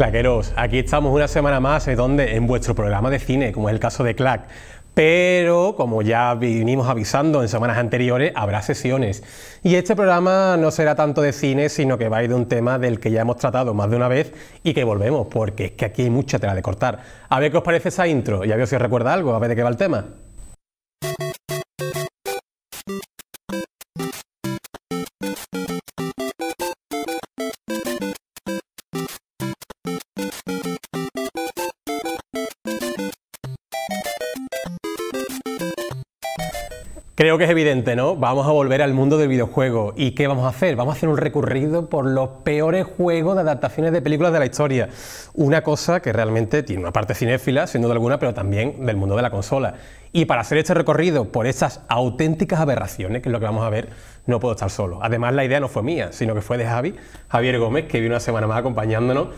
Claqueros, aquí estamos una semana más en, eh, donde, en vuestro programa de cine, como es el caso de Clack. Pero, como ya vinimos avisando en semanas anteriores, habrá sesiones. Y este programa no será tanto de cine, sino que va a ir de un tema del que ya hemos tratado más de una vez y que volvemos, porque es que aquí hay mucha tela de cortar. A ver qué os parece esa intro y a ver si os recuerda algo, a ver de qué va el tema. Creo que es evidente, ¿no? Vamos a volver al mundo del videojuego. ¿Y qué vamos a hacer? Vamos a hacer un recorrido por los peores juegos de adaptaciones de películas de la historia. Una cosa que realmente tiene una parte cinéfila, sin duda alguna, pero también del mundo de la consola. Y para hacer este recorrido por estas auténticas aberraciones, que es lo que vamos a ver, no puedo estar solo. Además, la idea no fue mía, sino que fue de Javi, Javier Gómez, que vino una semana más acompañándonos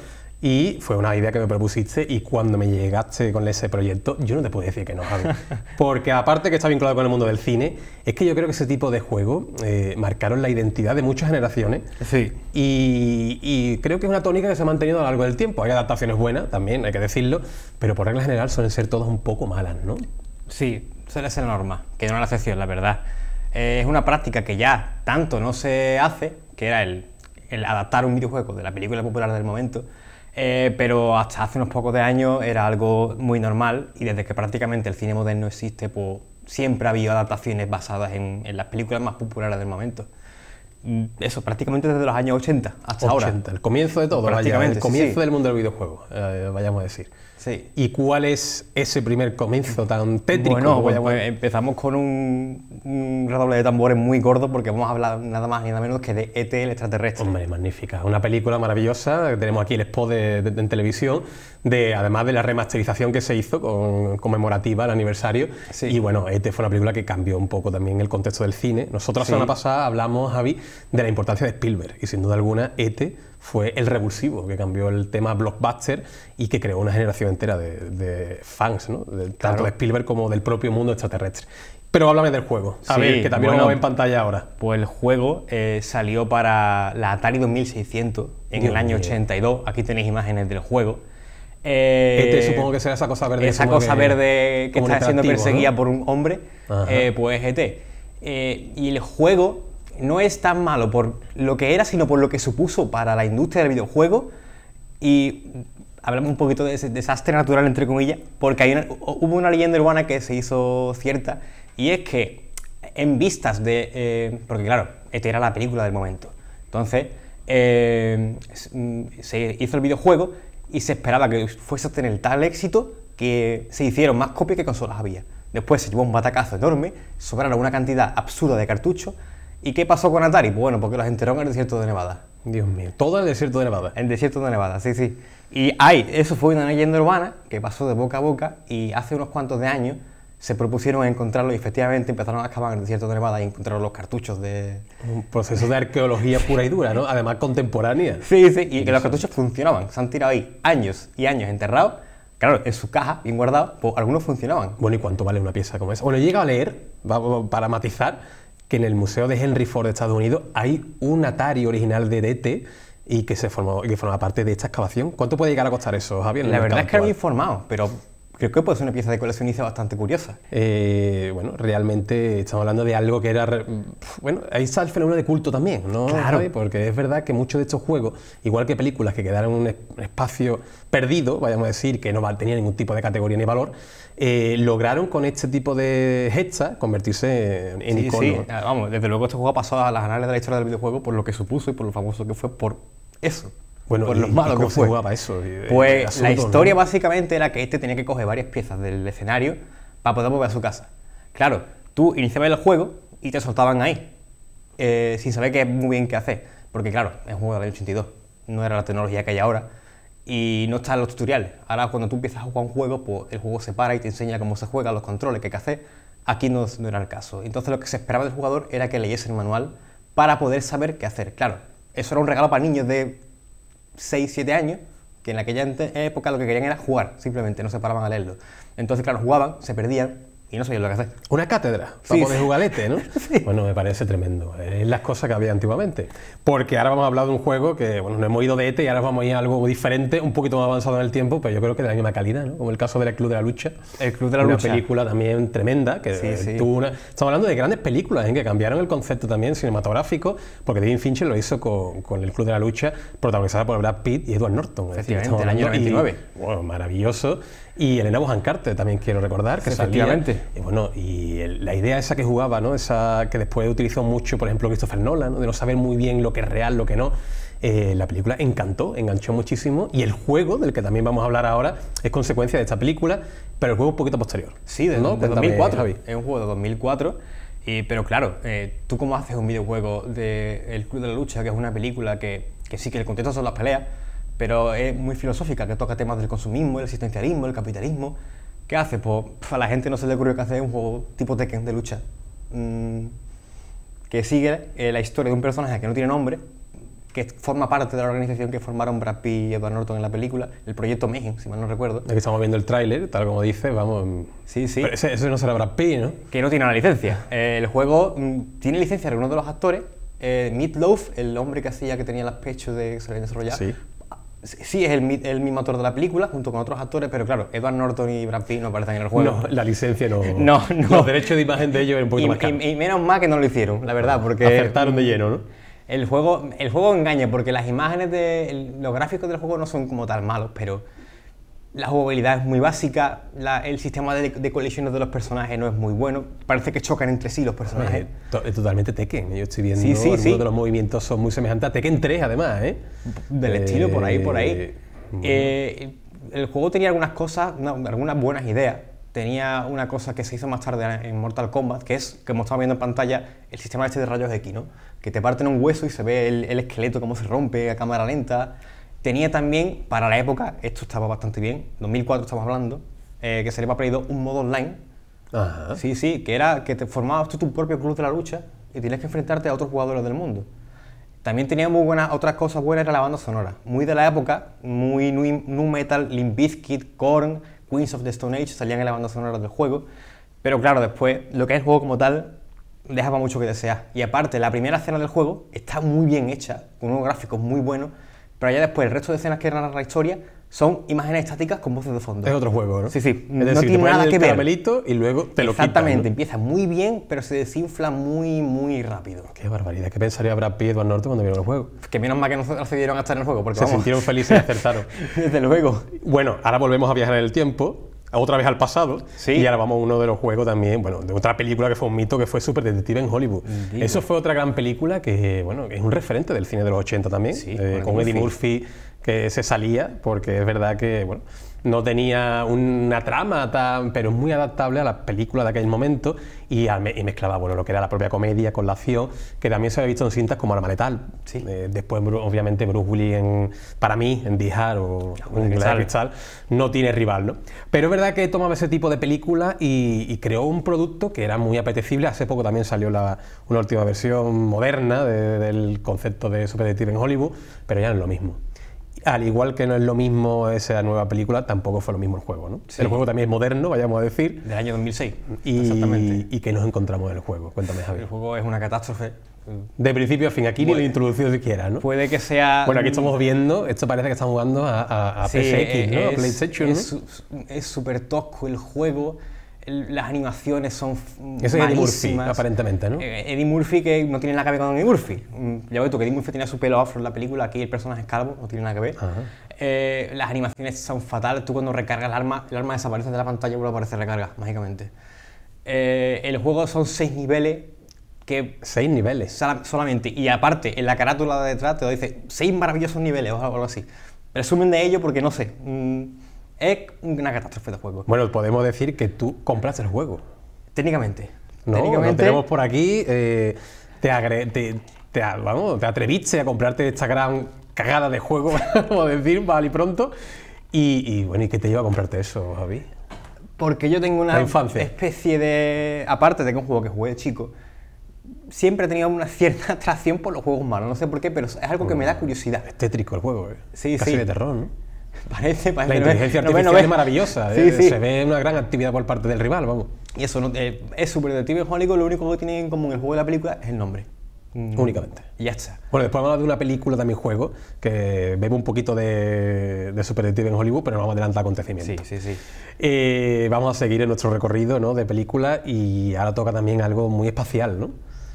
y fue una idea que me propusiste y cuando me llegaste con ese proyecto, yo no te puedo decir que no, Porque aparte que está vinculado con el mundo del cine, es que yo creo que ese tipo de juegos eh, marcaron la identidad de muchas generaciones. Sí. Y, creo que es una tónica que se ha mantenido a lo largo del tiempo. Hay adaptaciones buenas también, hay que decirlo, pero por regla general suelen ser todas un poco malas, ¿no? Sí, suele ser norma, que no es la excepción, la verdad. Eh, es una práctica que ya tanto no se hace, que era el adaptar un videojuego de la película popular del momento eh, pero hasta hace unos pocos de años era algo muy normal y desde que prácticamente el cine moderno existe, pues siempre ha habido adaptaciones basadas en, las películas más populares del momento. Mm, eso prácticamente desde los años 80 hasta 80, ahora. El comienzo de todo, prácticamente, el comienzo del mundo del videojuego, eh, vayamos a decir. ¿Y cuál es ese primer comienzo tan tétrico? Bueno, pues, pues, empezamos con un, un, redoble de tambores muy gordo porque vamos a hablar nada más y nada menos que de ET el extraterrestre. Hombre, magnífica. Una película maravillosa. Tenemos aquí el spot de, en televisión de, además de la remasterización que se hizo con, conmemorativa al aniversario. Y bueno, este fue una película que cambió un poco también el contexto del cine. Nosotros la semana pasada hablamos, Javi, de la importancia de Spielberg y sin duda alguna E.T. Este fue el revulsivo que cambió el tema blockbuster y que creó una generación entera de, fans, ¿no? tanto de Spielberg como del propio mundo extraterrestre. Pero háblame del juego. que también lo veo en pantalla ahora. Pues el juego eh, salió para la Atari 2600 en el año 82. Aquí tenéis imágenes del juego. Eh, este supongo que será esa cosa verde. Esa cosa verde que está siendo perseguida por un hombre, eh, pues E.T eh, y el juego no es tan malo por lo que era, sino por lo que supuso para la industria del videojuego. Y hablamos un poquito de ese desastre natural, entre comillas, porque hay hubo una leyenda urbana que se hizo cierta, y es que en vistas de... Eh, porque claro, E.T era la película del momento. Entonces, mm, se hizo el videojuego y se esperaba que fuese a tener tal éxito que se hicieron más copias que consolas había. Después se llevó un batacazo enorme, sobraron una cantidad absurda de cartuchos. ¿Y qué pasó con Atari? Bueno, porque los enteró en el desierto de Nevada. Dios mío, todo el desierto de Nevada. El desierto de Nevada, sí, sí. Y ay, eso fue una leyenda urbana que pasó de boca a boca y hace unos cuantos de años se propusieron encontrarlo y efectivamente empezaron a excavar en el desierto de Nevada y encontraron los cartuchos de... Un proceso de arqueología pura y dura, ¿no? Además contemporánea. Sí, sí, y que los cartuchos funcionaban. Se han tirado ahí años y años enterrados. Claro, en su caja, bien guardado, pues algunos funcionaban. Bueno, ¿y cuánto vale una pieza como esa? Bueno, llega a leer, para matizar, que en el Museo de Henry Ford de Estados Unidos hay un Atari original de DT y que se formó, que forma parte de esta excavación. ¿Cuánto puede llegar a costar eso, Javier? La verdad es que no he eh? informado, pero Creo que puede ser una pieza de coleccionista bastante curiosa. Eh, bueno, realmente estamos hablando de algo que era... Bueno, ahí está el fenómeno de culto también, ¿no? Claro. Porque es verdad que muchos de estos juegos, igual que películas que quedaron en un espacio perdido, vayamos a decir, que no tenían ningún tipo de categoría ni valor, eh, lograron con este tipo de gestas convertirse en ah, Vamos, desde luego este juego ha pasado a las anales de la historia del videojuego por lo que supuso y por lo famoso que fue por eso. Bueno, por los malos que fue. eso, pues la historia básicamente era que este tenía que coger varias piezas del escenario para poder volver a su casa. Claro, tú iniciabas el juego y te soltaban ahí, eh, sin saber qué muy bien qué hacer. Porque claro, es un juego del 82, no era la tecnología que hay ahora y no están los tutoriales. Ahora cuando tú empiezas a jugar un juego, pues el juego se para y te enseña cómo se juega, los controles qué hay que hacer. Aquí no, no era el caso. Entonces lo que se esperaba del jugador era que leyese el manual para poder saber qué hacer. Claro, eso era un regalo para niños de 6, 7 años, que en aquella época lo que querían era jugar, simplemente no se paraban a leerlo. Entonces, claro, jugaban, se perdían, y no sabía lo que hacer. Una cátedra, para de jugalete, ¿no? Bueno, me parece tremendo. Es las cosas que había antiguamente. Porque ahora vamos a hablar de un juego que, bueno, no hemos ido de ETE y ahora vamos a ir a algo diferente, un poquito más avanzado en el tiempo, pero yo creo que de la misma calidad, ¿no? Como el caso del Club de la Lucha. El Club de la una Lucha. Una película también tremenda, que sí, eh, Estamos hablando de grandes películas, en ¿eh? que cambiaron el concepto también cinematográfico, porque David Fincher lo hizo con, con, el Club de la Lucha, protagonizada por Brad Pitt y Edward Norton. Efectivamente, el año 99. bueno, maravilloso. Y Elena Bojan también quiero recordar, que salía y bueno, y la idea esa que jugaba, ¿no? Esa que después utilizó mucho, por ejemplo, Christopher Nolan, de no saber muy bien lo que es real, lo que no. Eh, la película encantó, enganchó muchísimo y el juego, del que también vamos a hablar ahora, es consecuencia de esta película, pero el juego es un poquito posterior. Sí, de, 2004. Javi. Es un juego de 2004. pero claro, eh, tú cómo haces un videojuego de El Club de la Lucha, que es una película que, que sí que el contexto son las peleas, pero es muy filosófica, que toca temas del consumismo, el existencialismo, el capitalismo, ¿Qué hace? Pues a la gente no se le ocurrió que hace un juego tipo Tekken de lucha. Mm, que sigue eh, la historia de un personaje que no tiene nombre, que forma parte de la organización que formaron Brad Pitt y Edward Norton en la película, el proyecto Megan, si mal no recuerdo. Aquí estamos viendo el tráiler, tal como dice, vamos. Mm. Sí, sí. Pero ese, no será Brad Pitt, ¿no? Que no tiene una licencia. Eh, el juego mm, tiene licencia de uno de los actores. Eh, Meatloaf, el hombre que hacía que tenía las pechos de se desarrollar, sí. Sí, es el, mismo actor de la película, junto con otros actores, pero claro, Edward Norton y Brad Pitt no aparecen en el juego. No, la licencia no. No, no. Los derechos de imagen de ellos eran un poquito y, más caros. Y, menos mal que no lo hicieron, la verdad, porque. Acertaron de lleno, ¿no? El juego, el juego engaña, porque las imágenes de. los gráficos del juego no son como tan malos, pero la jugabilidad es muy básica, el sistema de, de, colecciones de los personajes no es muy bueno, parece que chocan entre sí los personajes. Eh, es totalmente Tekken, yo estoy viendo sí, sí, sí. de los movimientos son muy semejantes a Tekken 3 además, ¿eh? Del estilo, por ahí, por ahí. Eh, eh, el juego tenía algunas cosas, algunas buenas ideas. Tenía una cosa que se hizo más tarde en Mortal Kombat, que es, como estamos viendo en pantalla, el sistema este de rayos X, ¿no? Que te parten un hueso y se ve el, el esqueleto, cómo se rompe a cámara lenta. Tenía también, para la época, esto estaba bastante bien, 2004 estamos hablando, eh, que se le había a un modo online. Sí, sí, que era que te formabas tú tu propio club de la lucha y tenías que enfrentarte a otros jugadores del mundo. También tenía muy buenas, otras cosas buenas era la banda sonora. Muy de la época, muy nu metal, Limp Bizkit, Korn, Queens of the Stone Age salían en la banda sonora del juego. Pero claro, después, lo que es el juego como tal, dejaba mucho que desear. Y aparte, la primera escena del juego está muy bien hecha, con unos gráficos muy buenos pero ya después, el resto de escenas que narran la historia son imágenes estáticas con voces de fondo. Es otro juego, ¿no? Sí, sí. Es decir, no tiene nada que ver. y luego te lo Exactamente. Empieza muy bien, pero se desinfla muy, muy rápido. Qué barbaridad. ¿Qué pensaría Brad Pitt o Norte cuando vieron el juego? Que menos mal que no accedieron a estar en el juego. Porque, se sintieron felices y acertaron. Desde luego. Bueno, ahora volvemos a viajar en el tiempo otra vez al pasado. Y ahora vamos a uno de los juegos también, bueno, de otra película que fue un mito, que fue Super Detective en Hollywood. Eso fue otra gran película que, bueno, es un referente del cine de los 80 también, eh, con Eddie Murphy que se salía, porque es verdad que, bueno, no tenía una trama tan, pero muy adaptable a la película de aquel momento y, mezclaba bueno, lo que era la propia comedia con la acción, que también se había visto en cintas como La Maletal. Sí. Eh, después, obviamente, Bruce Willis, en, para mí, en Dijar o ah, en no tiene rival. ¿no? Pero es verdad que tomaba ese tipo de película y, creó un producto que era muy apetecible. Hace poco también salió la, una última versión moderna del concepto de superdetective en Hollywood, pero ya no es lo mismo. Al igual que no es lo mismo esa nueva película, tampoco fue lo mismo el juego. ¿no? El juego también es moderno, vayamos a decir. Del año 2006. Y, Exactamente. ¿Y que nos encontramos en el juego? Cuéntame, Javier. El juego es una catástrofe. De principio a fin, aquí ni lo he introducido siquiera, ¿no? Puede que sea. Bueno, aquí estamos viendo, esto parece que estamos jugando a, PSX, ¿no? Es, a PlayStation. Es súper tosco el juego, las animaciones son Eso es Eddie Murphy, aparentemente, ¿no? Eh, Eddie Murphy que no tiene nada que ver con Eddie Murphy. Mm, ya ves tú que Eddie Murphy tenía su pelo afro en la película, aquí el personaje es calvo, no tiene nada que ver. Eh, las animaciones son fatales, tú cuando recargas el arma, el arma desaparece de la pantalla y vuelve a aparecer recarga, mágicamente. Eh, el juego son seis niveles que... Seis niveles. solamente. Y aparte, en la carátula de detrás te dice, seis maravillosos niveles o algo así. Resumen de ello porque no sé. Mm, es una catástrofe de juego. Bueno, podemos decir que tú compras el juego. Técnicamente. No, técnicamente, tenemos por aquí. Eh, te, te, atreviste a comprarte esta gran cagada de juego, como decir, vale y pronto. Y, bueno, ¿y qué te lleva a comprarte eso, Javi? Porque yo tengo una especie de. Aparte de que un juego que jugué de chico, siempre he tenido una cierta atracción por los juegos malos. No sé por qué, pero es algo que me da mm. curiosidad. Es tétrico el juego, ¿eh? Sí, Casi de terror, La inteligencia artificial es maravillosa. ¿eh? Se ve una gran actividad por parte del rival, vamos. Y eso eh, es súper detective Hollywood lo único que tiene en común el juego y la película es el nombre. Mm. Únicamente. ya está. Bueno, después vamos a hablar de una película también juego, que vemos un poquito de, de Super en Hollywood, pero no vamos a adelantar acontecimientos. Sí, sí, sí. Eh, vamos a seguir en nuestro recorrido de película y ahora toca también algo muy espacial, ¿no?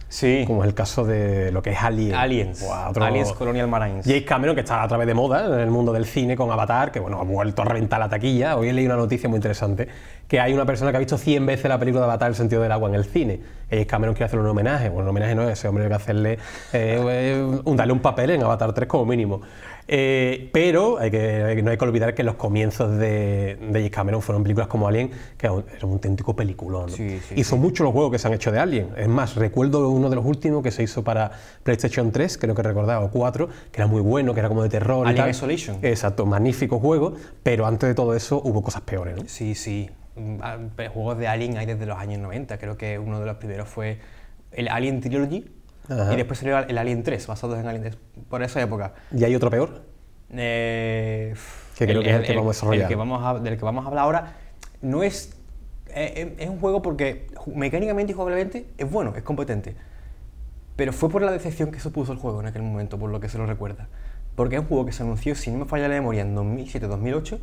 Sí. Como es el caso de lo que es Alien. Aliens. Aliens Colonial Marines. James Cameron, que está a través de moda en el mundo del cine con Avatar, que bueno, ha vuelto a reventar la taquilla. Hoy he leído una noticia muy interesante, que hay una persona que ha visto 100 veces la película de Avatar, El sentido del agua, en el cine. James Cameron quiere hacerle un homenaje. Bueno, un homenaje no es ese hombre, hay que hacerle, eh, eh, un, darle un papel en Avatar 3 como mínimo. Eh, pero hay que, no hay que olvidar que los comienzos de, James Cameron fueron películas como Alien, que era un, auténtico peliculón. hizo muchos los juegos que se han hecho de Alien. Es más, recuerdo uno de los últimos que se hizo para PlayStation 3, creo que recordaba, o 4, que era muy bueno, que era como de terror. Alien y Exacto, magnífico juego, pero antes de todo eso hubo cosas peores. Sí, sí. Mm, ah, juegos de Alien hay desde los años 90. Creo que uno de los primeros fue el Alien Trilogy, y después salió el Alien 3, basados en Alien 3, por esa época. ¿Y hay otro peor? Eh, que creo que es el, que vamos a desarrollar. del que vamos a hablar ahora no es. Eh, eh, es un juego porque mecánicamente y jugablemente es bueno, es competente. Pero fue por la decepción que supuso el juego en aquel momento, por lo que se lo recuerda. Porque es un juego que se anunció, si no me falla la memoria, en 2007-2008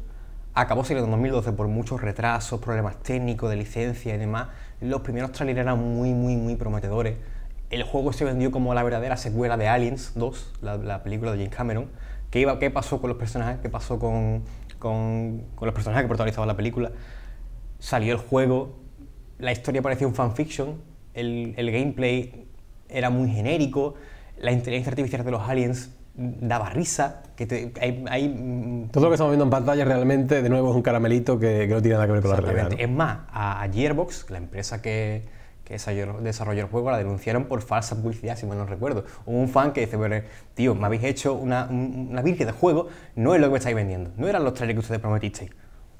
acabó saliendo en 2012 por muchos retrasos, problemas técnicos de licencia y demás. Los primeros trailers eran muy, muy, muy prometedores el juego se este vendió como la verdadera secuela de Aliens 2, la, película de James Cameron. ¿Qué, iba, ¿Qué pasó con los personajes? ¿Qué pasó con, con, los personajes que protagonizaban la película? Salió el juego, la historia parecía un fanfiction, el, el gameplay era muy genérico, la inteligencia artificial de los aliens daba risa. Que hay, mm, Todo lo que estamos viendo en pantalla realmente, de nuevo, es un caramelito que, que no tiene nada que ver con la realidad. Es más, a Gearbox, la empresa que, que desarrolló el juego la denunciaron por falsa publicidad, si mal no recuerdo. Hubo un fan que dice, tío, me habéis hecho una, una virgen de juego, no es lo que me estáis vendiendo, no eran los trailers que ustedes prometisteis.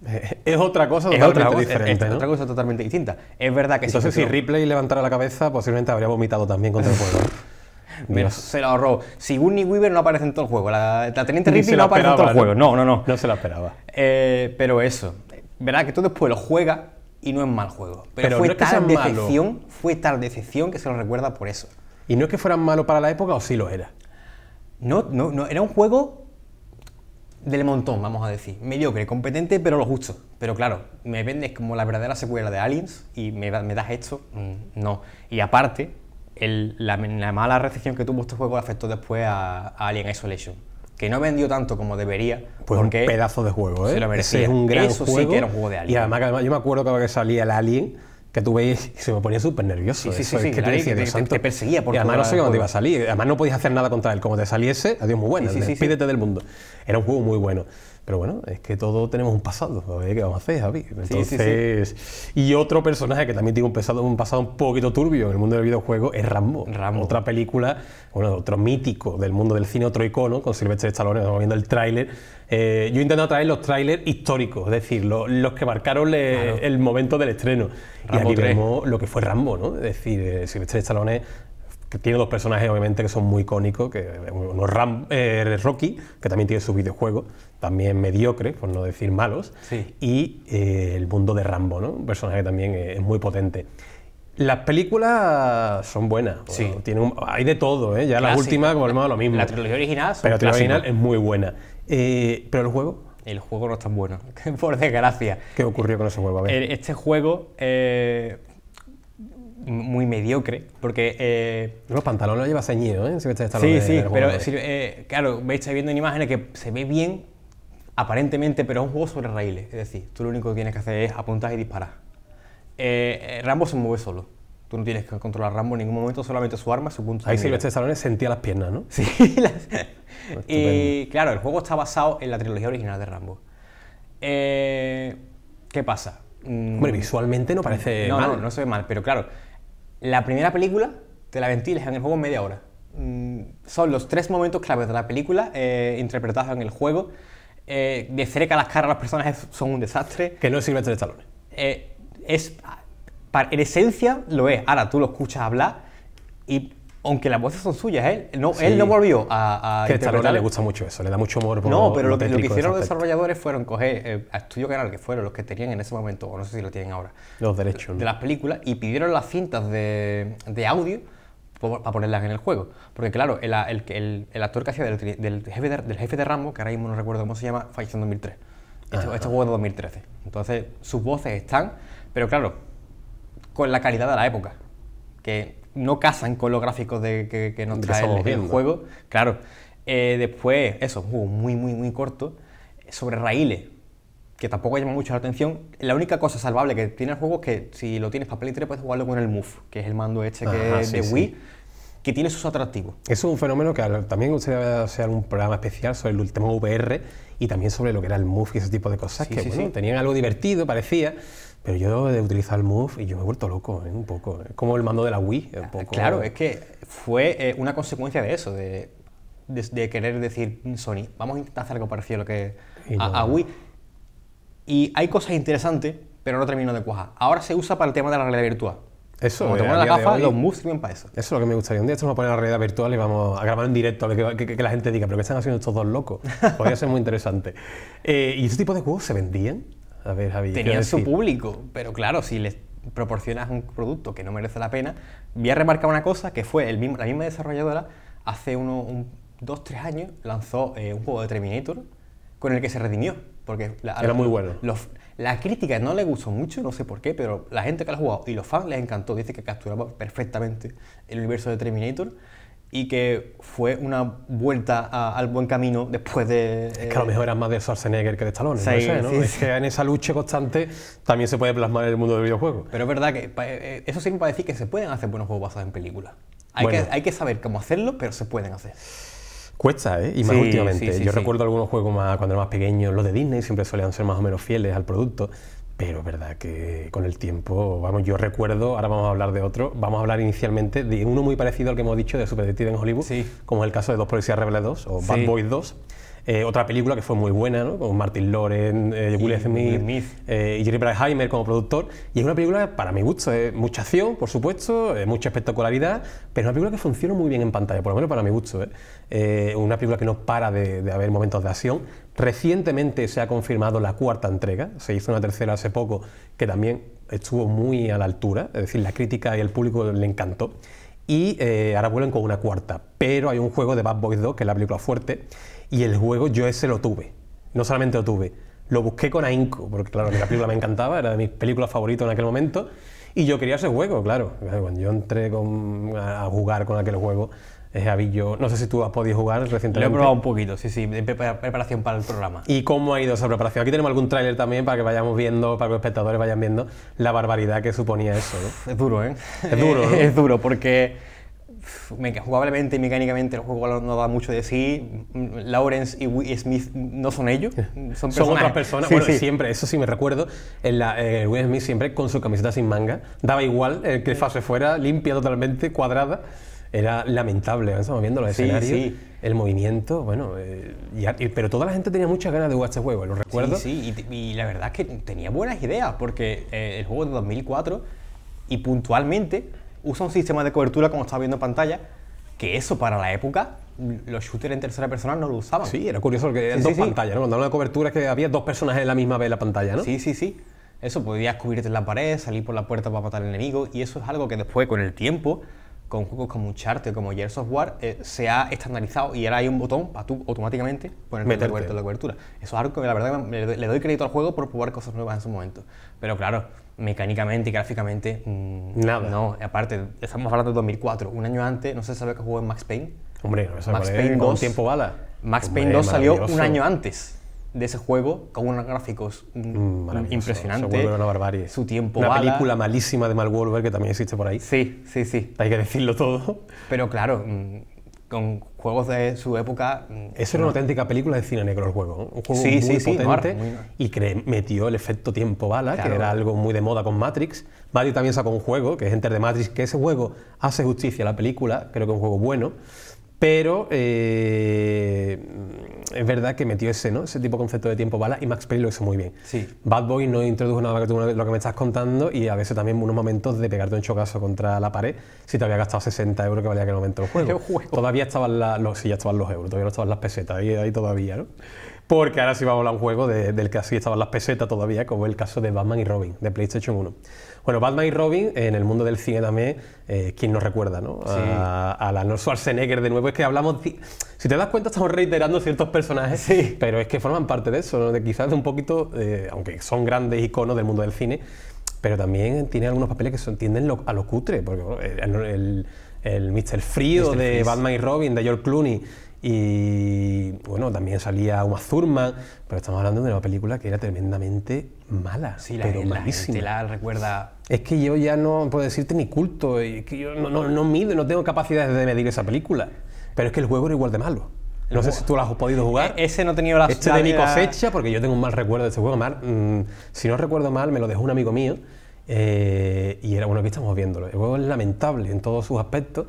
Es otra cosa es totalmente otra, Es, cosa totalmente distinta. Es verdad que Entonces, si, si Ripley levantara la cabeza, posiblemente habría vomitado también contra el juego. Pero se la ahorró. Si un Weaver no aparece en todo el juego, la, Teniente Ripley no aparece en todo el juego. No, no, no. No se la esperaba. Eh, pero eso, verdad que tú después lo juega y no es mal juego. Pero, fue tal decepción, fue tal decepción que se lo recuerda por eso. ¿Y no es que fueran malo para la época o sí lo era? No, no, no, era un juego del montón, vamos a decir. Mediocre, competente, pero lo justo. Pero claro, me vendes como la verdadera secuela de Aliens y me, das esto. Mm, no. Y aparte, la, mala recepción que tuvo este juego afectó después a Alien Isolation que no vendió tanto como debería. Pues un pedazo de juego, ¿eh? Se es un gran juego. sí era un juego de Alien. Y además, yo me acuerdo que salía el Alien, que tú veías y se me ponía súper nervioso. Sí, sí, sí, que te, perseguía Y además no sabía dónde iba a salir. Además no podías hacer nada contra él. Como te saliese, adiós muy bueno. Despídete del mundo. Era un juego muy bueno. Pero bueno, es que todos tenemos un pasado, a qué vamos a hacer, Javi. Entonces, y otro personaje que también tiene un pasado, un pasado un poquito turbio en el mundo del videojuego es Rambo. Otra película, bueno, otro mítico del mundo del cine, otro icono, con Sylvester Stallone, estamos viendo el tráiler. Eh, yo he intentado traer los tráilers históricos, es decir, los, que marcaron el momento del estreno. y aquí vemos lo que fue Rambo, ¿no? Es decir, Silvestre eh, Sylvester Stallone tiene dos personajes obviamente que son muy icónicos, que uno Ram, eh, Rocky, que también tiene su videojuego, también mediocre, por no decir malos, y eh, el mundo de Rambo, ¿no? un personaje que también eh, es muy potente. Las películas son buenas, hay de todo, ¿eh? ya la última, como lo mismo. La trilogía original, pero la trilogía original es muy buena. pero el juego el juego no es tan bueno, por desgracia. ¿Qué ocurrió con ese juego? Este juego, muy mediocre, porque... Eh, los pantalones los llevas ceñido... ¿eh? Si sí, de, sí, pero si, eh, claro, veis viendo en imágenes que se ve bien, aparentemente, pero es un juego sobre raíles. Es decir, tú lo único que tienes que hacer es apuntar y disparar. Eh, eh, Rambo se mueve solo. Tú no tienes que controlar Rambo en ningún momento, solamente su arma, su punto Ahí Silvestre Salones... sentía las piernas, ¿no? Sí. y claro, el juego está basado en la trilogía original de Rambo. ¿Qué pasa? Mm, visualmente no parece no, mal. No, no se ve mal, pero claro, la primera película te la ventiles en el juego en media hora. Mm, son los tres momentos claves de la película eh, interpretados en el juego. Eh, de cerca las caras a las personas, son un desastre. Que no sirve esto de Eh, es, en esencia lo es. Ahora tú lo escuchas hablar y aunque las voces son suyas, él ¿eh? no, él no volvió a, a que a le gusta mucho eso, le da mucho amor. no, pero lo, que, hicieron los desarrolladores fueron coger eh, a Estudio Canal, que fueron los que tenían en ese momento, o no sé si lo tienen ahora, los derechos de, las películas, y pidieron las cintas de, audio para ponerlas en el juego. Porque claro, el, actor que hacía del, jefe de, del jefe de Rambo, que ahora mismo no recuerdo cómo se llama, falleció en 2003. Este, ah. este juego es 2013. Entonces, sus voces están, pero claro, con la calidad de la época. Que no casan con los gráficos de, que, nos trae el, juego. Claro. Eh, después, eso, un juego muy, muy, muy corto, sobre raíles, que tampoco llama mucho la atención. La única cosa salvable que tiene el juego es que si lo tienes papel Play 3 puedes jugarlo con el Move, que es el mando este que, de Wii. que tiene sus atractivos. Es un fenómeno que también sería gustaría hacer un programa especial sobre el último VR y también sobre lo que era el Move y ese tipo de cosas, que tenían algo divertido, parecía, pero yo he utilizado el Move y yo me he vuelto loco, ¿eh? un poco. Es ¿eh? como el mando de la Wii, un ah, poco. Claro, es que fue eh, una consecuencia de eso, de, querer decir Sony, vamos a intentar hacer algo parecido a lo que a, Wii. Y hay cosas interesantes, pero no termino de cuajar. Ahora se usa para el tema de la realidad virtual. Eso, Como los Move sirven para eso. Eso es lo que me gustaría. Un día esto nos poner la realidad virtual y vamos a grabar en directo, a que, la gente diga, pero ¿qué están haciendo estos dos locos? Podría ser muy interesante. ¿Y ese tipo de juegos se vendían? A Tenían su público, pero claro, si les proporcionas un producto que no merece la pena, voy a remarcar una cosa que fue el mismo, la misma desarrolladora hace uno, un, dos, años lanzó eh, un juego de Terminator con el que se redimió. Porque Era muy bueno. la crítica no le gustó mucho, no sé por qué, pero la gente que lo ha jugado y los fans les encantó. Dice que capturaba perfectamente el universo de Terminator y que fue una vuelta al buen camino después de... es que a lo mejor era más de Schwarzenegger que de Stallone, no sé, ¿no? es que en esa lucha constante también se puede plasmar el mundo del videojuego. Pero es verdad que eh, eh, eso sirve para decir que se pueden hacer buenos juegos basados en películas. Hay, que, hay que saber cómo hacerlo, pero se pueden hacer. Cuesta, ¿eh? Y más últimamente. Yo recuerdo algunos juegos más, cuando era más pequeño, los de Disney siempre solían ser más o menos fieles al producto pero verdad que con el tiempo, vamos, yo recuerdo, ahora vamos a hablar de otro, vamos a hablar inicialmente de uno muy parecido al que hemos dicho de Super en Hollywood, como es el caso de Dos Policías Rebeldes 2 o Bad Boys 2 eh, otra película que fue muy buena, con Martin Loren, eh, Will Smith, eh, y Jerry Bruckheimer como productor. Y es una película, para mi gusto, mucha acción, por supuesto, eh, mucha espectacularidad, pero es una película que funciona muy bien en pantalla, por lo menos para mi gusto. una película que no para de, haber momentos de acción. Recientemente se ha confirmado la cuarta entrega, se hizo una tercera hace poco que también estuvo muy a la altura, es decir, la crítica y el público le encantó y ahora vuelven con una cuarta. Pero hay un juego de Bad Boys 2, que es la película fuerte, y el juego yo ese lo tuve. No solamente lo tuve, lo busqué con ahínco, porque claro, la película me encantaba, era de mis películas favoritas en aquel momento. Y yo quería ese juego, claro. Cuando yo entré con, a jugar con aquel juego, eh, no sé si tú has podido jugar recientemente. Lo he probado un poquito, sí, sí, de preparación para el programa. ¿Y cómo ha ido esa preparación? Aquí tenemos algún tráiler también para que vayamos viendo, para que los espectadores vayan viendo la barbaridad que suponía eso. Es duro, ¿eh? Es duro. es duro, porque jugablemente y mecánicamente el juego no da mucho de sí. Lawrence y Will Smith no son ellos, son, son otras personas. siempre, eso sí me recuerdo, el eh, Will Smith siempre con su camiseta sin manga, daba igual el eh, que fase fuera, limpia totalmente, cuadrada. Era lamentable, estamos viendo los escenarios, el movimiento, bueno, eh, pero toda la gente tenía muchas ganas de jugar este juego, lo recuerdo. Sí, y, y la verdad es que tenía buenas ideas, porque el juego de 2004 y puntualmente usa un sistema de cobertura como estaba viendo en pantalla, que eso para la época los shooters en tercera persona no lo usaban. Sí, era curioso porque eran dos pantallas, ¿no? Cuando hablamos de cobertura es que había dos personajes en la misma vez en la pantalla, ¿no? Sí, sí, sí. Eso, podías cubrirte en la pared, salir por la puerta para matar al enemigo, y eso es algo que después, con el tiempo, con juegos como Uncharted, como Gears Software, eh, se ha estandarizado y ahora hay un botón para tú automáticamente meter la cobertura, Eso es algo que la verdad le doy crédito al juego por probar cosas nuevas en su momento. Pero claro, mecánicamente y gráficamente, mm, nada. No, aparte, estamos hablando de 2004, un año antes, no se sabe que jugó en Max Payne. Hombre, Max Payne 2, tiempo bala. Max Payne 2 salió un año antes de ese juego con unos gráficos mm, mm, impresionantes. barbarie. Su tiempo Una película malísima de Mark que también existe por ahí. Sí, sí, sí. Hay que decirlo todo. Pero claro, con juegos de su época. Mm, Eso era una auténtica película de cine negro el juego. Un juego muy potente y que metió el efecto tiempo bala, que era algo muy de moda con Matrix. Mario también sacó un juego, que es Enter de Matrix, que ese juego hace justicia a la película, creo que es un juego bueno pero eh, es verdad que metió ese, ¿no? ese tipo de concepto de tiempo bala y Max Payne lo hizo muy bien. Sí. Bad Boy no introdujo nada que tú, lo que me estás contando y a veces también unos momentos de pegarte un chocazo contra la pared si te había gastado 60 euros que valía aquel momento el juego. Todavía estaban, los, sí, ya estaban los euros, todavía no estaban las pesetas, ahí, todavía, ¿no? Porque ahora sí vamos a hablar un juego del que así estaban las pesetas todavía, como el caso de Batman y Robin, de PlayStation 1. Bueno, Batman y Robin, en el mundo del cine también, eh, ¿quién nos recuerda, no? A, la Arnold Schwarzenegger de nuevo. Es que hablamos. Si te das cuenta, estamos reiterando ciertos personajes, sí. pero es que forman parte de eso, de quizás de un poquito, eh, aunque son grandes iconos del mundo del cine, pero también tiene algunos papeles que se tienden a lo cutre, porque el, el, Mr. Frío de Batman y Robin, de George Clooney. Y bueno, también salía Uma Thurman, pero estamos hablando de una película que era tremendamente mala, pero malísima. la recuerda es que yo ya no puedo decirte ni culto, que yo no, no, mido, no tengo capacidad de medir esa película. Pero es que el juego era igual de malo. No sé si tú lo has podido eh, jugar. Eh, ese no tenía tenido la Este de mi cosecha, porque yo tengo un mal recuerdo de este juego. Mm, si no recuerdo mal, me lo dejó un amigo mío. Eh, y era bueno, que estamos viéndolo. El juego es lamentable en todos sus aspectos.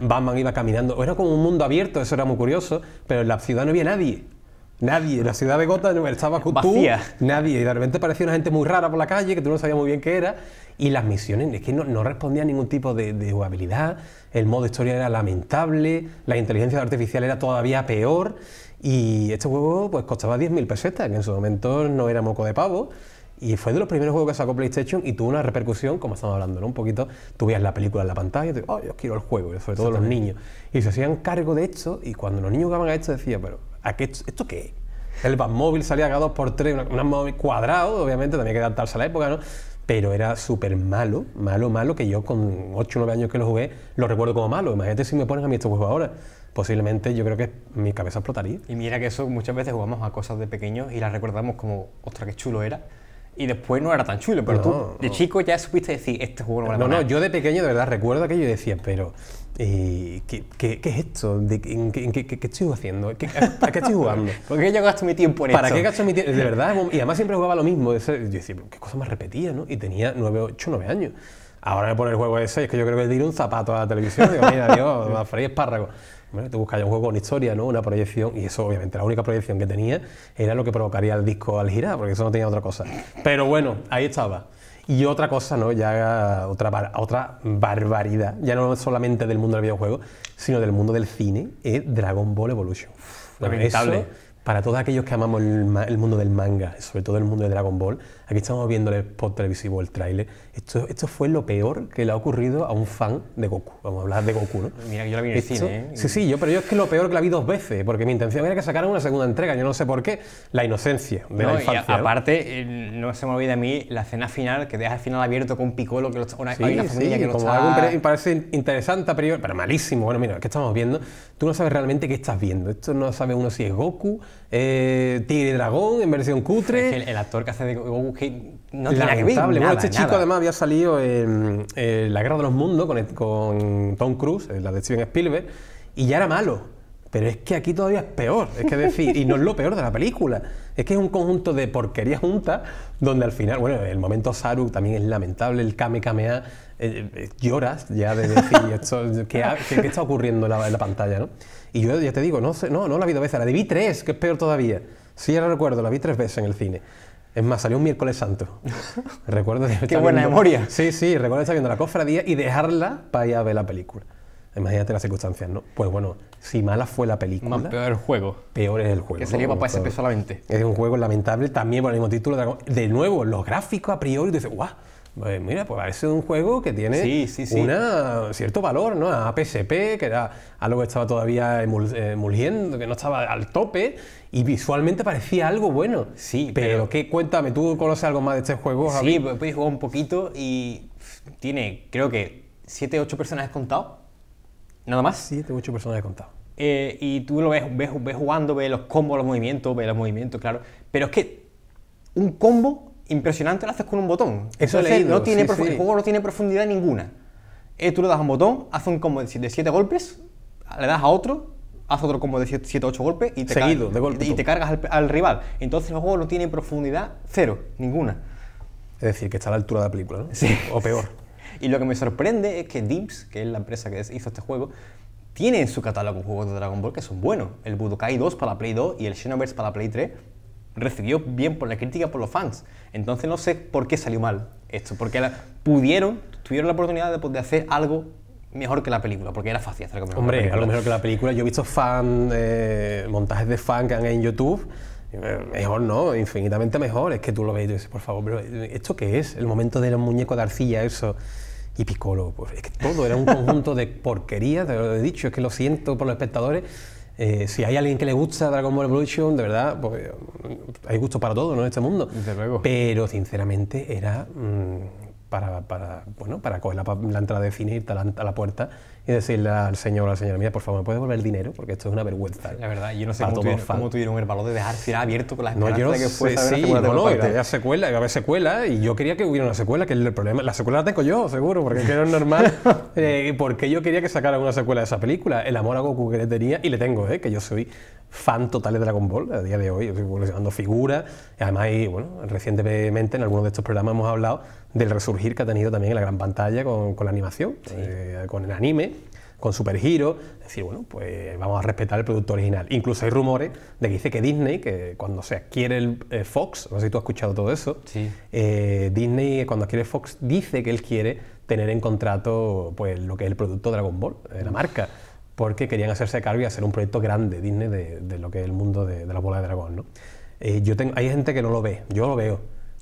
Batman iba caminando. Era como un mundo abierto, eso era muy curioso. Pero en la ciudad no había nadie. Nadie, la ciudad de Gotham estaba Vacía. nadie, y de repente parecía una gente muy rara por la calle, que tú no sabías muy bien qué era, y las misiones es que no, no respondían a ningún tipo de, de, jugabilidad, el modo historia era lamentable, la inteligencia artificial era todavía peor, y este juego pues costaba 10.000 pesetas, que en su momento no era moco de pavo, y fue de los primeros juegos que sacó PlayStation y tuvo una repercusión, como estamos hablando, ¿no? Un poquito, tú veías la película en la pantalla y te oh, yo quiero el juego, sobre todo los niños. Y se hacían cargo de esto y cuando los niños jugaban a esto decía, pero ¿a ¿esto qué es? El móvil salía cada 2x3, un móvil cuadrado, obviamente, tenía que adaptarse a la época, ¿no? Pero era súper malo, malo, malo, que yo con 8 o 9 años que lo jugué, lo recuerdo como malo. Imagínate si me pones a mí este juego ahora posiblemente yo creo que mi cabeza explotaría. Y mira que eso muchas veces jugamos a cosas de pequeños y las recordamos como, ostras, qué chulo era. Y después no era tan chulo, pero tú de chico ya supiste decir, este juego no No, no, yo de pequeño de verdad recuerdo que yo decía, pero ¿Y eh, qué, qué, qué, es esto? qué, qué, estoy haciendo? ¿A, qué estoy jugando? ¿Por qué yo gasto mi tiempo en ¿Para qué gasto mi tiempo? De verdad, y además siempre jugaba lo mismo. Yo decía, qué cosa más repetía, ¿no? Y tenía 9, 8, 9 años. Ahora me pone el juego ese, es que yo creo que le un zapato a la televisión. Digo, mira, Dios, a freír espárragos. Bueno, tú buscas un juego con historia, ¿no? Una proyección, y eso obviamente la única proyección que tenía era lo que provocaría el disco al girar, porque eso no tenía otra cosa. Pero bueno, ahí estaba. Y otra cosa, ¿no? Ya otra, otra barbaridad, ya no solamente del mundo del videojuego, sino del mundo del cine, es Dragon Ball Evolution. Lamentable. para todos aquellos que amamos el, el, mundo del manga, sobre todo el mundo de Dragon Ball, Aquí estamos viendo el spot televisivo el tráiler. Esto, esto fue lo peor que le ha ocurrido a un fan de Goku. Vamos a hablar de Goku, ¿no? Mira, yo la vi en el cine, ¿eh? Sí, sí, yo, pero yo es que lo peor que la vi dos veces, porque mi intención era que sacaran una segunda entrega. Yo no sé por qué. La inocencia de la Aparte, eh, no se me olvida a mí la escena final, que deja al final abierto con picolo que lo está, una, hay una familia que lo como está... parece interesante, pero, pero malísimo. Bueno, mira, ¿qué estamos viendo? Tú no sabes realmente qué estás viendo. Esto no sabe uno si es Goku, eh, Tigre y Dragón en versión cutre. el actor que hace de Goku que no tiene que ver. este chico además había salido en, La Guerra de los Mundos con, con Tom Cruise, la de Steven Spielberg, y ya era malo. Pero es que aquí todavía es peor, es que decir, y no es lo peor de la película, es que es un conjunto de porquerías juntas donde al final, bueno, el momento Saru también es lamentable, el Kame Kamea, eh, eh, lloras ya de decir esto, ¿qué, qué, está ocurriendo en la, pantalla, ¿no? Y yo ya te digo, no sé, no, no la vi dos veces, la vi tres, que es peor todavía. Sí, ahora recuerdo, la vi tres veces en el cine. Es más, salió un miércoles santo. recuerdo Qué buena memoria. Sí, sí, recuerdo estar viendo la cofradía y dejarla para ir a ver la película. Imagínate las circunstancias, ¿no? Pues bueno, si mala fue la película. Más peor el juego. Peor es el juego. Que salió papá SP solamente. Es un juego lamentable, también por el mismo título. De nuevo, los gráficos a priori, tú dices, ¡guau! Pues mira, pues parece un juego que tiene cierto valor, ¿no? A PSP, que era algo que estaba todavía eh, emulgiendo, que no estaba al tope, y visualmente parecía algo bueno. Sí, pero... ¿qué? Cuéntame, ¿tú conoces algo más de este juego, Sí, pues, jugar un poquito y tiene, creo que, 7, 8 personajes contados, nada más. 7, 8 personajes contados. Eh, y tú lo ves, ves, ves jugando, ves los combos, los movimientos, ves los movimientos, claro. Pero es que un combo impresionante lo haces con un botón. Eso no tiene El juego no tiene profundidad ninguna. Eh, tú le das a un botón, hace un combo de 7 golpes, le das a otro, hace otro combo de 7 8 golpes y te, cargas al, rival. Entonces el juego no tiene profundidad cero, ninguna. Es decir, que está a la altura de la película, ¿no? Sí. O peor. y lo que me sorprende es que Dips, que es la empresa que hizo este juego, tiene en su catálogo juegos de Dragon Ball que son buenos. El Budokai 2 para la Play 2 y el Xenoverse para la Play 3 recibió bien por la crítica, por los fans. Entonces no sé por qué salió mal esto, porque pudieron, tuvieron la oportunidad de, hacer algo mejor que la película, porque era fácil hacer algo mejor. Hombre, mejor que la película. Yo he visto fan, eh, montajes de fan que en YouTube. Eh, mejor no, infinitamente mejor. Es que tú lo veis por favor, pero eh, ¿esto qué es? El momento del muñeco de arcilla, eso. Y Piccolo, pues es que todo era un conjunto de porquerías, te lo he dicho, es que lo siento por los espectadores eh, si hay alguien que le gusta Dragon Ball Evolution, de verdad, pues, hay gusto para todo en este mundo. Pero sinceramente era mm, para, bueno, para coger la, entrada de a la puerta y decirle al señor o la señora mira, por favor, ¿me puedes devolver el dinero? Porque esto es una vergüenza. La verdad, yo no sé cómo tuvieron, tuvieron, el valor de dejar abierto con las no, yo no de que fue sí, no, no, había secuela, a secuela, y yo quería que hubiera una secuela, que es el problema. La secuela la tengo yo, seguro, porque es que no es normal. eh, porque yo quería que sacara una secuela de esa película. El amor a Goku que le tenía, y le tengo, eh, que yo soy fan total de Dragon Ball a día de hoy. Yo estoy coleccionando figuras. Además, y, bueno, recientemente en algunos de estos programas hemos hablado del resurgir que ha tenido también en la gran pantalla con, con la animación, eh, con el anime con supergiro, es decir, bueno, pues vamos a respetar el producto original. Incluso hay rumores de que dice que Disney, que cuando se adquiere el eh, Fox, no sé si tú has escuchado todo eso, eh, Disney cuando adquiere Fox dice que él quiere tener en contrato pues lo que es el producto Dragon Ball, de eh, la marca, porque querían hacerse cargo y hacer un proyecto grande Disney de, lo que es el mundo de, la bola de dragón, ¿no? yo hay gente que no lo ve, yo lo veo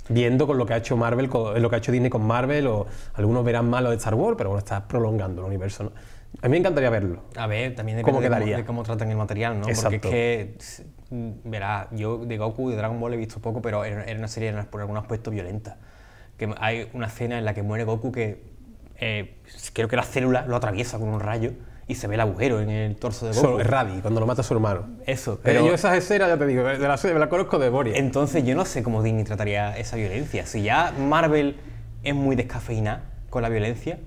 viendo con lo que ha hecho Marvel, lo que ha hecho Disney con Marvel, o algunos verán mal lo de Star Wars, pero bueno, está prolongando el universo, ¿no? A mí me encantaría verlo. A ver, también depende ¿Cómo quedaría? De, cómo, tratan el material, ¿no? Porque es que, mm, verás, yo de Goku de Dragon Ball he visto poco, pero era una serie por algún aspecto violenta. Que hay una escena en la que muere Goku que eh, creo que la célula lo atraviesa con un rayo y se ve el agujero en el torso de Goku. Es Rabi, cuando lo mata a su hermano. Eso. Eh, pero yo esas escenas, ya te digo, eh, de la serie, me la conozco de Boria. Entonces yo no sé cómo Disney trataría esa violencia. Si ya Marvel es muy descafeinada con la violencia,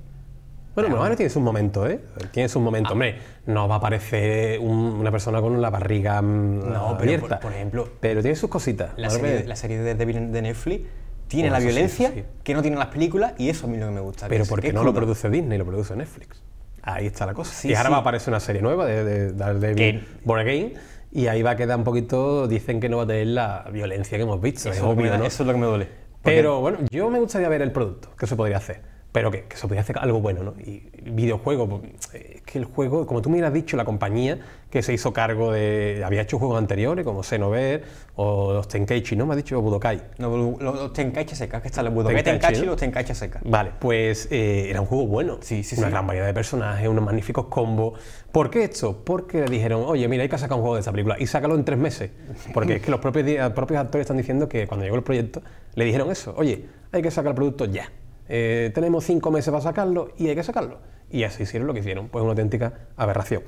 bueno, bueno, tiene su momento, ¿eh? Tiene su momento, ah. Hombre, no va a aparecer una persona con la barriga mm, abierta. por, ejemplo. Pero tiene sus cositas. La, serie, de, Netflix tiene la violencia que no tienen las películas y eso a mí lo que me gusta. Pero porque no lo produce Disney, lo produce Netflix. Ahí está la cosa. y ahora va a aparecer una serie nueva de, de, de y ahí va a quedar un poquito, dicen que no va a tener la violencia que hemos visto. Eso, es, lo que me duele. Pero bueno, yo me gustaría ver el producto, ¿Qué se podría hacer pero que, se podía hacer algo bueno, ¿no? Y videojuego, pues, es que el juego, como tú me has dicho, la compañía que se hizo cargo de. había hecho juegos anteriores como Xenover o los Tenkaichi, ¿no? Me has dicho Budokai. los, Tenkaichi Seca, que están los Budokai Tenkaichi, Tenkaichi y los Tenkaichi Seca. Vale, pues eh, era un juego bueno. Sí, sí, una gran variedad de personajes, unos magníficos combos. ¿Por qué esto? Porque le dijeron, oye, mira, hay que sacar un juego de esta película y sácalo en tres meses. Porque es que los propios, los propios actores están diciendo que cuando llegó el proyecto le dijeron eso, oye, hay que sacar el producto ya. Eh, tenemos cinco meses para sacarlo y hay que sacarlo. Y así hicieron lo que hicieron, pues una auténtica aberración.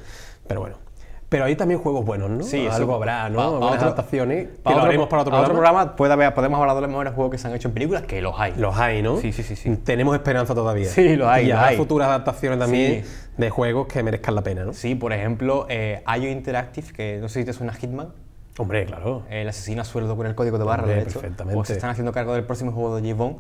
Pero bueno, pero hay también juegos buenos, ¿no? Sí, algo habrá, ¿no? Algunas adaptaciones. Para para otro programa. podemos hablar de los mejores juegos que se han hecho en películas, que los hay. Los hay, ¿no? Sí, sí, sí. Mm, tenemos esperanza todavía. Sí, los hay. Y hay. futuras adaptaciones también de juegos que merezcan la pena, ¿no? Sí, por ejemplo, eh, IO Interactive, que no sé si te suena Hitman. Hombre, claro. El asesino a sueldo con el código de barra, pues Perfectamente. O se están haciendo cargo del próximo juego de J-Bone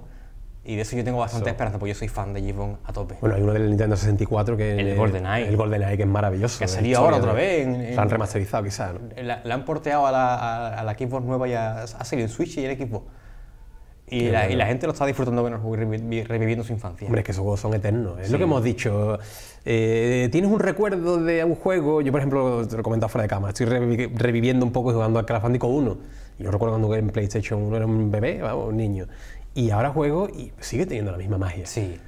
y de eso yo tengo bastante esperanza, porque yo soy fan de Gibbon a tope. Bueno, hay uno del Nintendo 64 que el es. GoldenEye. El GoldenEye, que es maravilloso. Que salió ahora otra vez. lo han remasterizado, quizás. ¿no? Eh, la, han porteado a la, a, Xbox nueva y ha, salido en Switch y el Xbox. Y la, y la, gente lo está disfrutando y reviviendo su infancia. Hombre, que esos juegos son eternos. ¿eh? Es lo que hemos dicho. Eh, Tienes un recuerdo de un juego. Yo, por ejemplo, te lo he fuera de cama. Estoy reviviendo un poco y jugando al Call 1. Yo recuerdo cuando en PlayStation 1 era un bebé, o un niño. Y ahora juego y sigue teniendo la misma magia. Sí.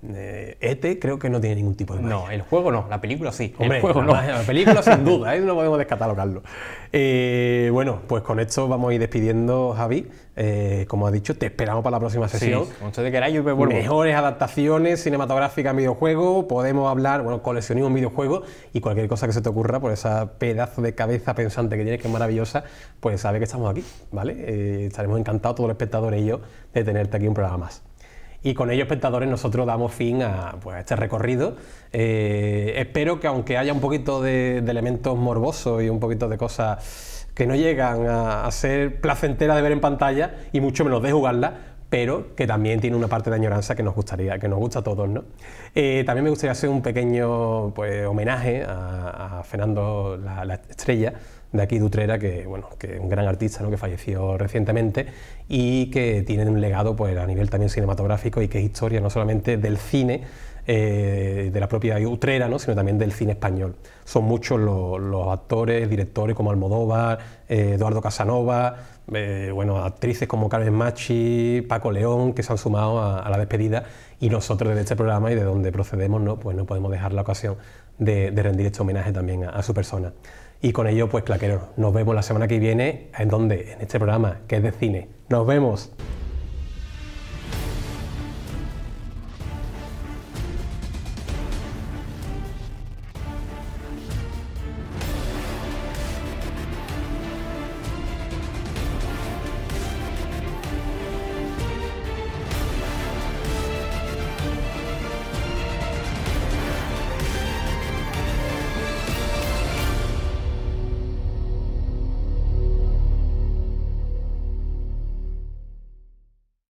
Eh, este creo que no tiene ningún tipo de No, el juego no, la película sí. el juego no. La película sin duda, ahí ¿eh? no podemos descatalogarlo. Eh, bueno, pues con esto vamos a ir despidiendo, Javi. Eh, como has dicho, te esperamos para la próxima sesión. Sí, Mejores adaptaciones cinematográficas videojuegos. Podemos hablar, bueno, coleccionismo en videojuegos y cualquier cosa que se te ocurra por esa pedazo de cabeza pensante que tienes, que es maravillosa, pues sabe que estamos aquí, ¿vale? estaremos encantados, todos los espectadores y yo, de tenerte aquí un programa más. Y con ello, espectadores, nosotros damos fin a, pues, este recorrido. Eh, espero que aunque haya un poquito de, elementos morbosos y un poquito de cosas que no llegan a, ser placenteras de ver en pantalla y mucho menos de jugarla, pero que también tiene una parte de añoranza que nos gustaría, que nos gusta a todos, eh, también me gustaría hacer un pequeño pues, homenaje a, Fernando la Estrella, de aquí de Utrera, que bueno, que un gran artista que falleció recientemente y que tiene un legado pues, a nivel también cinematográfico y que es historia no solamente del cine, eh, de la propia Utrera, sino también del cine español. Son muchos los, actores, directores como Almodóvar, eh, Eduardo Casanova, eh, bueno, actrices como Carmen Machi, Paco León, que se han sumado a, la despedida y nosotros desde este programa y de donde procedemos, ¿no? pues no podemos dejar la ocasión de, rendir este homenaje también a su persona. Y con ello, pues claquero, nos vemos la semana que viene, ¿en dónde? En este programa, que es de cine. Nos vemos.